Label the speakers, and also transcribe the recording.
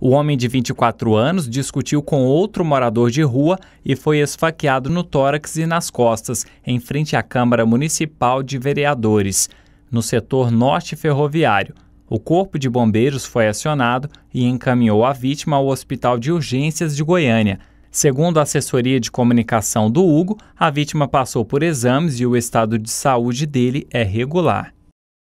Speaker 1: O homem de 24 anos discutiu com outro morador de rua e foi esfaqueado no tórax e nas costas, em frente à Câmara Municipal de Vereadores, no setor norte ferroviário. O Corpo de Bombeiros foi acionado e encaminhou a vítima ao Hospital de Urgências de Goiânia. Segundo a assessoria de comunicação do Hugo, a vítima passou por exames e o estado de saúde dele é regular.